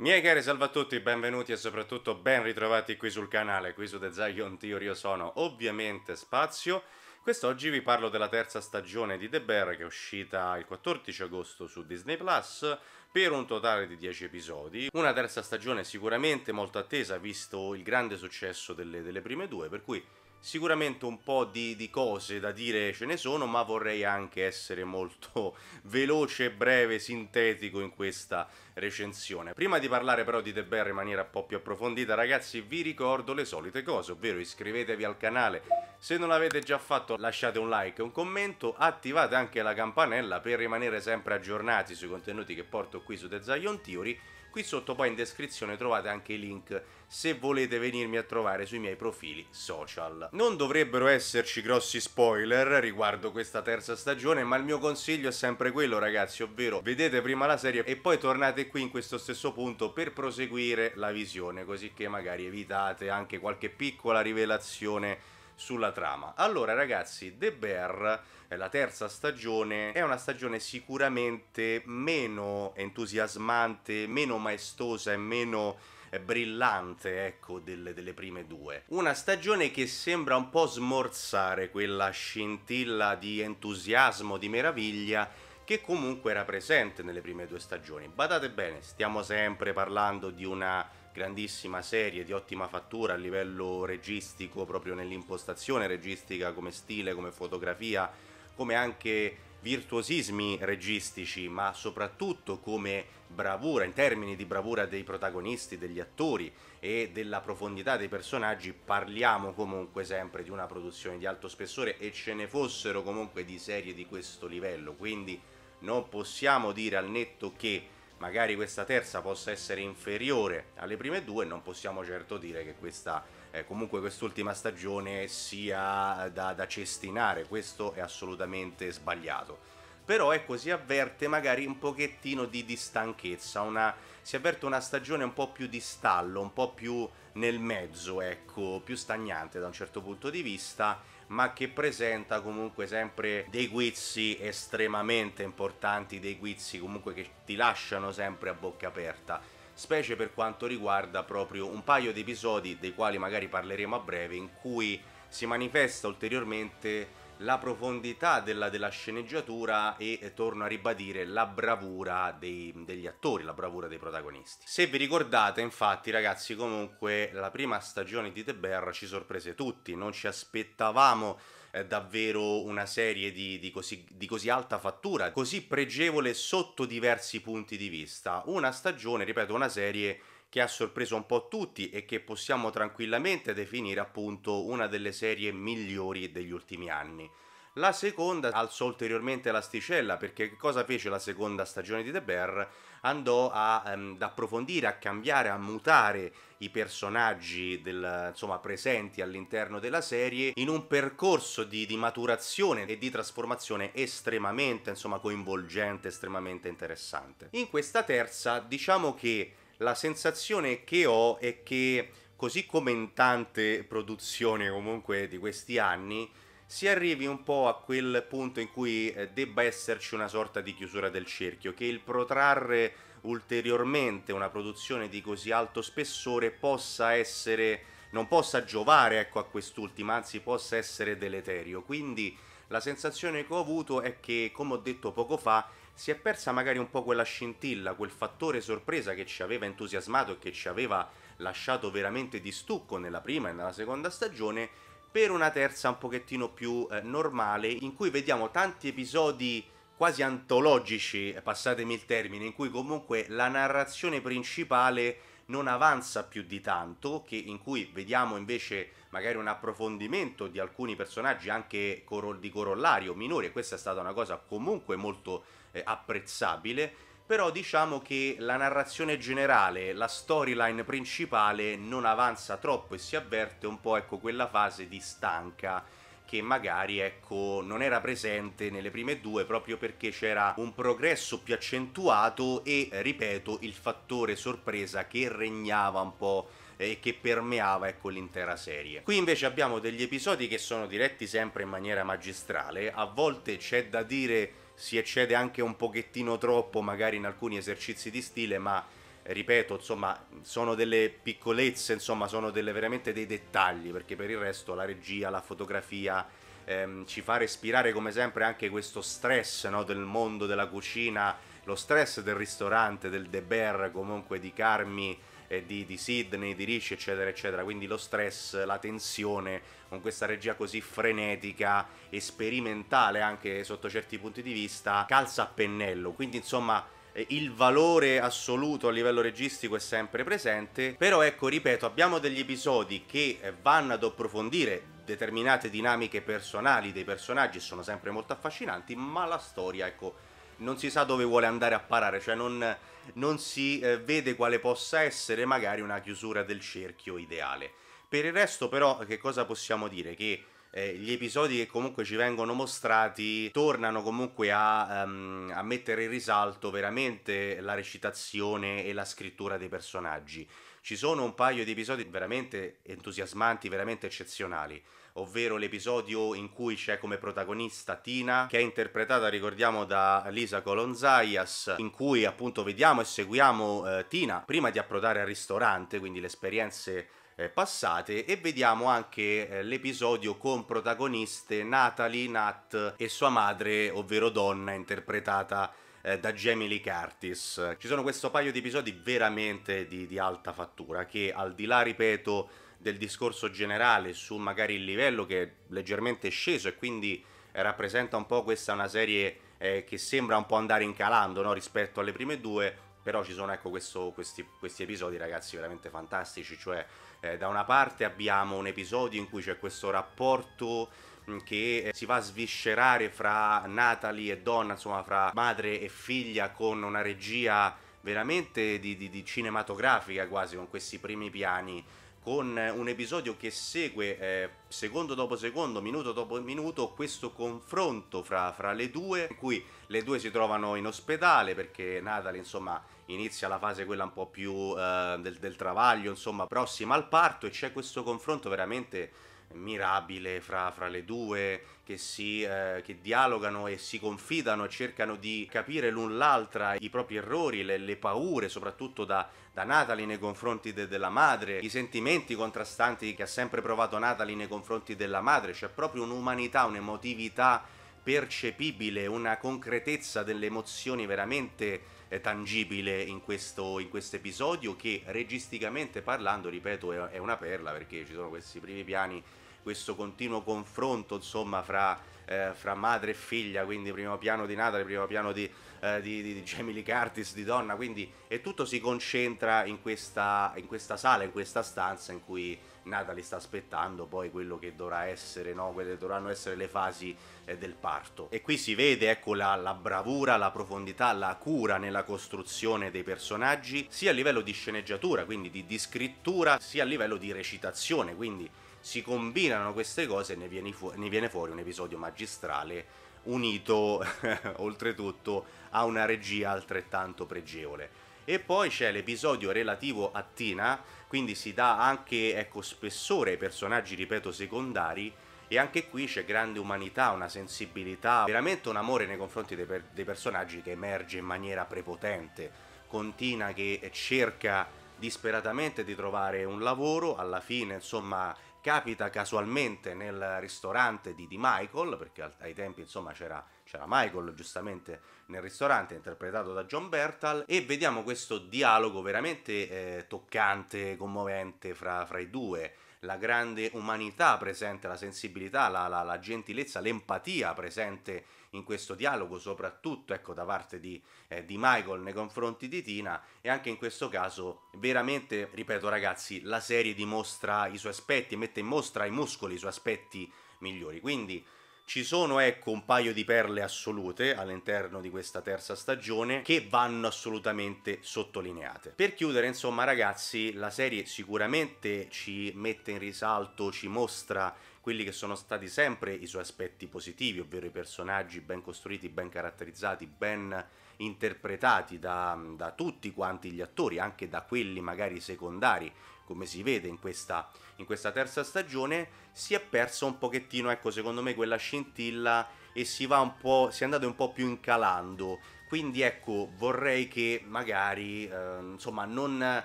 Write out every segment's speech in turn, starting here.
Miei cari salvatutti, benvenuti e soprattutto ben ritrovati qui sul canale, qui su The Zion Theory, io sono ovviamente Spazio. Quest'oggi vi parlo della terza stagione di The Bear che è uscita il 14 agosto su Disney Plus per un totale di 10 episodi. Una terza stagione sicuramente molto attesa visto il grande successo delle, delle prime due, per cui Sicuramente un po' di, di, cose da dire ce ne sono, ma vorrei anche essere molto veloce, breve, sintetico in questa recensione. Prima di parlare però di The Bear in maniera un po' più approfondita, ragazzi, vi ricordo le solite cose, ovvero iscrivetevi al canale. Se non l'avete già fatto lasciate un like e un commento, attivate anche la campanella per rimanere sempre aggiornati sui contenuti che porto qui su The Zion Theory Qui sotto poi in descrizione trovate anche i link se volete venirmi a trovare sui miei profili social. Non dovrebbero esserci grossi spoiler riguardo questa terza stagione, ma il mio consiglio è sempre quello ragazzi, ovvero vedete prima la serie e poi tornate qui in questo stesso punto per proseguire la visione, così che magari evitate anche qualche piccola rivelazione sulla trama. Allora ragazzi, The Bear, eh, la terza stagione, è una stagione sicuramente meno entusiasmante, meno maestosa e meno eh, brillante ecco delle, delle, prime due una stagione che sembra un po' smorzare quella scintilla di entusiasmo di meraviglia che comunque era presente nelle prime due stagioni. Badate bene, stiamo sempre parlando di una grandissima serie di ottima fattura a livello registico, proprio nell'impostazione registica come stile, come fotografia, come anche virtuosismi registici, ma soprattutto come bravura, in termini di bravura dei protagonisti, degli attori e della profondità dei personaggi, parliamo comunque sempre di una produzione di alto spessore e ce ne fossero comunque di serie di questo livello, quindi non possiamo dire al netto che magari questa terza possa essere inferiore alle prime due, non possiamo certo dire che questa, eh, comunque quest'ultima stagione sia da, da cestinare, questo è assolutamente sbagliato però ecco si avverte magari un pochettino di, di stanchezza, una, si avverte una stagione un po' più di stallo, un po' più nel mezzo, ecco, più stagnante da un certo punto di vista ma che presenta comunque sempre dei guizzi estremamente importanti, dei guizzi comunque che ti lasciano sempre a bocca aperta specie per quanto riguarda proprio un paio di episodi dei quali magari parleremo a breve in cui si manifesta ulteriormente la profondità della, della sceneggiatura e, e, torno a ribadire la bravura dei, degli attori, la bravura dei protagonisti. Se vi ricordate, infatti, ragazzi, comunque la prima stagione di The Bear ci sorprese tutti, non ci aspettavamo eh, davvero una serie di, di, così, di così alta fattura, così pregevole sotto diversi punti di vista. Una stagione, ripeto, una serie che ha sorpreso un po' tutti e che possiamo tranquillamente definire appunto una delle serie migliori degli ultimi anni. La seconda alzò ulteriormente l'asticella perché cosa fece la seconda stagione di The Bear? Andò a, ehm, ad approfondire, a cambiare, a mutare i personaggi del, insomma, presenti all'interno della serie in un percorso di, di maturazione e di trasformazione estremamente insomma, coinvolgente, estremamente interessante. In questa terza diciamo che la sensazione che ho è che così come in tante produzioni comunque di questi anni si arrivi un po' a quel punto in cui eh, debba esserci una sorta di chiusura del cerchio, che il protrarre ulteriormente una produzione di così alto spessore possa essere non possa giovare ecco, a quest'ultima, anzi possa essere deleterio. Quindi la sensazione che ho avuto è che, come ho detto poco fa, si è persa magari un po' quella scintilla, quel fattore sorpresa che ci aveva entusiasmato e che ci aveva lasciato veramente di stucco nella prima e nella seconda stagione, per una terza un pochettino più eh, normale, in cui vediamo tanti episodi quasi antologici, eh, passatemi il termine, in cui comunque la narrazione principale non avanza più di tanto, che, in cui vediamo invece magari un approfondimento di alcuni personaggi anche coro- di corollario minori, e questa è stata una cosa comunque molto eh, apprezzabile però diciamo che la narrazione generale, la storyline principale non avanza troppo e si avverte un po' ecco quella fase di stanca che magari ecco, non era presente nelle prime due proprio perché c'era un progresso più accentuato e, ripeto, il fattore sorpresa che regnava un po' e che permeava ecco, l'intera serie. Qui invece abbiamo degli episodi che sono diretti sempre in maniera magistrale, a volte c'è da dire si eccede anche un pochettino troppo magari in alcuni esercizi di stile, ma ripeto, insomma, sono delle piccolezze, insomma, sono delle, veramente dei dettagli, perché per il resto la regia, la fotografia ehm, ci fa respirare come sempre anche questo stress no, del mondo della cucina, lo stress del ristorante, del De Bear, comunque di Carmi. Eh, di, di Sydney, di Rich, eccetera, eccetera. Quindi lo stress, la tensione, con questa regia così frenetica sperimentale anche sotto certi punti di vista, calza a pennello. Quindi, insomma, eh, il valore assoluto a livello registico è sempre presente, però ecco, ripeto, abbiamo degli episodi che eh, vanno ad approfondire determinate dinamiche personali dei personaggi, sono sempre molto affascinanti, ma la storia, ecco, non si sa dove vuole andare a parare, cioè non, non si eh, vede quale possa essere magari una chiusura del cerchio ideale. Per il resto però che cosa possiamo dire? Che eh, gli episodi che comunque ci vengono mostrati tornano comunque a, um, a mettere in risalto veramente la recitazione e la scrittura dei personaggi. Ci sono un paio di episodi veramente entusiasmanti, veramente eccezionali ovvero l'episodio in cui c'è come protagonista Tina, che è interpretata, ricordiamo, da Lisa Colonzaias, in cui appunto vediamo e seguiamo eh, Tina prima di approdare al ristorante, quindi le esperienze eh, passate e vediamo anche eh, l'episodio con protagoniste Natalie, Nat e sua madre, ovvero Donna, interpretata eh, da Jamie Lee Curtis. Ci sono questo paio di episodi veramente di, di alta fattura che al di là, ripeto, del discorso generale su magari il livello che è leggermente sceso e quindi eh, rappresenta un po' questa una serie eh, che sembra un po' andare incalando no? rispetto alle prime due, però ci sono ecco, questo, questi, questi, episodi ragazzi veramente fantastici, cioè eh, da una parte abbiamo un episodio in cui c'è questo rapporto mm, che eh, si va a sviscerare fra Natalie e Donna, insomma fra madre e figlia con una regia veramente di, di, di cinematografica quasi, con questi primi piani con eh, un episodio che segue eh, secondo dopo secondo, minuto dopo minuto, questo confronto fra, fra, le due, in cui le due si trovano in ospedale perché Natalie insomma inizia la fase quella un po' più eh, del, del travaglio, insomma prossima al parto e c'è questo confronto veramente mirabile fra, fra le due che, si, eh, che dialogano e si confidano e cercano di capire l'un l'altra i propri errori, le, le paure soprattutto da, da Natalie nei confronti de, della madre, i sentimenti contrastanti che ha sempre provato Natalie nei confronti della madre, c'è proprio un'umanità, un'emotività percepibile, una concretezza delle emozioni veramente eh, tangibile in questo, in questo episodio che registicamente parlando, ripeto, è, è una perla perché ci sono questi primi piani questo continuo confronto insomma fra, eh, fra, madre e figlia quindi primo piano di Natale primo piano di, eh, di, di, Jamie Lee Curtis di Donna quindi e tutto si concentra in questa, in questa sala in questa stanza in cui Natali sta aspettando poi quello che dovrà essere, no? quelle dovranno essere le fasi eh, del parto. E qui si vede ecco, la, la, bravura, la profondità, la cura nella costruzione dei personaggi, sia a livello di sceneggiatura, quindi di, di scrittura, sia a livello di recitazione, quindi si combinano queste cose e ne viene, fu- ne viene fuori un episodio magistrale unito oltretutto a una regia altrettanto pregevole. E poi c'è l'episodio relativo a Tina, quindi si dà anche ecco, spessore ai personaggi, ripeto, secondari. E anche qui c'è grande umanità, una sensibilità, veramente un amore nei confronti dei, per- dei personaggi che emerge in maniera prepotente. Con Tina che cerca disperatamente di trovare un lavoro, alla fine insomma capita casualmente nel ristorante di, di Michael, perché ai tempi insomma c'era, c'era, Michael giustamente nel ristorante interpretato da John Bertal e vediamo questo dialogo veramente eh, toccante, commovente fra, fra i due la grande umanità presente, la sensibilità, la, la, la gentilezza, l'empatia presente in questo dialogo, soprattutto ecco, da parte di, eh, di, Michael nei confronti di Tina. E anche in questo caso, veramente, ripeto ragazzi, la serie dimostra i suoi aspetti, mette in mostra i muscoli, i suoi aspetti migliori. Quindi ci sono ecco un paio di perle assolute all'interno di questa terza stagione che vanno assolutamente sottolineate. Per chiudere insomma ragazzi la serie sicuramente ci mette in risalto, ci mostra quelli che sono stati sempre i suoi aspetti positivi, ovvero i personaggi ben costruiti, ben caratterizzati, ben interpretati da, da tutti quanti gli attori, anche da quelli magari secondari come si vede in questa, in questa terza stagione, si è persa un pochettino, ecco, secondo me quella scintilla e si va un po', si è andato un po' più incalando. Quindi ecco, vorrei che magari, eh, insomma, non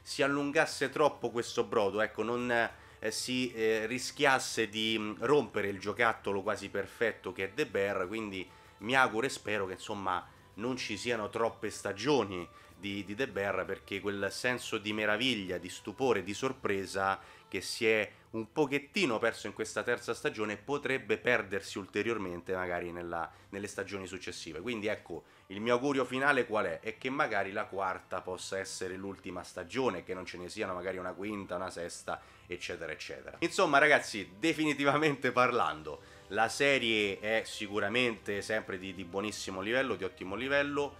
si allungasse troppo questo brodo, ecco, non eh, si eh, rischiasse di mm, rompere il giocattolo quasi perfetto che è The Bear, quindi mi auguro e spero che insomma non ci siano troppe stagioni di, di De Bear perché quel senso di meraviglia, di stupore, di sorpresa che si è un pochettino perso in questa terza stagione potrebbe perdersi ulteriormente magari nella, nelle stagioni successive. Quindi ecco, il mio augurio finale qual è? È che magari la quarta possa essere l'ultima stagione, che non ce ne siano magari una quinta, una sesta, eccetera, eccetera. Insomma ragazzi, definitivamente parlando la serie è sicuramente sempre di, di buonissimo livello, di ottimo livello,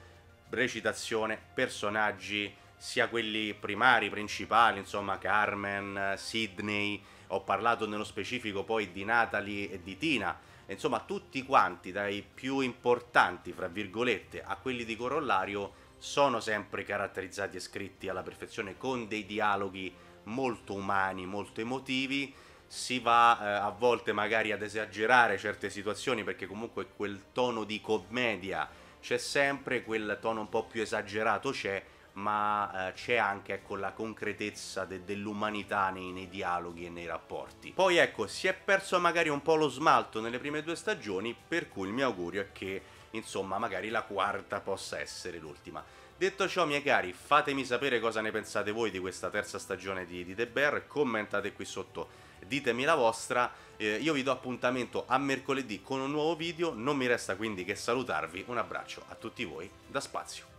recitazione, personaggi, sia quelli primari, principali, insomma Carmen, Sidney, ho parlato nello specifico poi di Natalie e di Tina, insomma tutti quanti dai più importanti, fra virgolette, a quelli di corollario, sono sempre caratterizzati e scritti alla perfezione con dei dialoghi molto umani, molto emotivi si va eh, a volte magari ad esagerare certe situazioni perché comunque quel tono di commedia c'è sempre, quel tono un po' più esagerato c'è, ma eh, c'è anche ecco, la concretezza de- dell'umanità nei-, nei, dialoghi e nei rapporti. Poi ecco, si è perso magari un po' lo smalto nelle prime due stagioni, per cui il mio augurio è che insomma magari la quarta possa essere l'ultima. Detto ciò, miei cari, fatemi sapere cosa ne pensate voi di questa terza stagione di, di The Bear, commentate qui sotto ditemi la vostra. Eh, io vi do appuntamento a mercoledì con un nuovo video, non mi resta quindi che salutarvi, un abbraccio a tutti voi da Spazio.